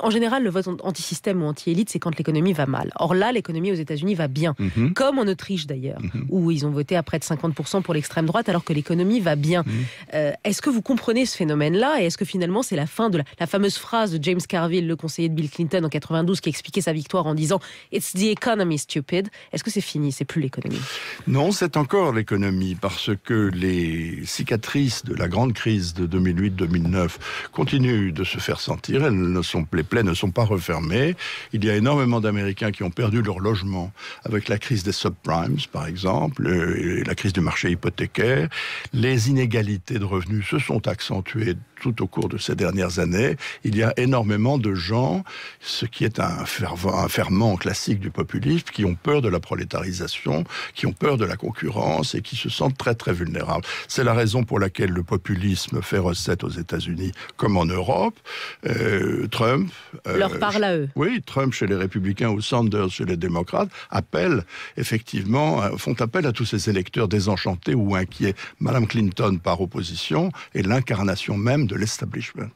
En général, le vote anti-système ou anti-élite, c'est quand l'économie va mal. Or là, l'économie aux États-Unis va bien, mhm. comme en Autriche d'ailleurs, mhm. où ils ont voté à près de 50% pour l'extrême droite, alors que l'économie va bien. Mhm. Euh, est-ce que vous comprenez ce phénomène-là Et est-ce que finalement, c'est la fin de la, fameuse phrase de James Carville, le conseiller de Bill Clinton en 92, qui expliquait sa victoire en disant It's the economy, stupid. Est-ce que c'est fini C'est plus l'économie Non, c'est encore l'économie, parce que les cicatrices de la grande crise de 2008-2009 continuent de se faire sentir. Elles ne sont plus les plaies ne sont pas refermées. Il y a énormément d'Américains qui ont perdu leur logement avec la crise des subprimes, par exemple, euh, la crise du marché hypothécaire. Les inégalités de revenus se sont accentuées tout au cours de ces dernières années. Il y a énormément de gens, ce qui est un, un ferment classique du populisme, qui ont peur de la prolétarisation, qui ont peur de la concurrence et qui se sentent très très vulnérables. C'est la raison pour laquelle le populisme fait recette aux États-Unis comme en Europe. Euh, Trump. Euh, Leur parle à eux. Oui, Trump chez les républicains ou Sanders chez les démocrates a effectivement, euh, font appel à tous ces électeurs désenchantés ou inquiets. Madame Clinton par opposition est l'incarnation même de l'establishment.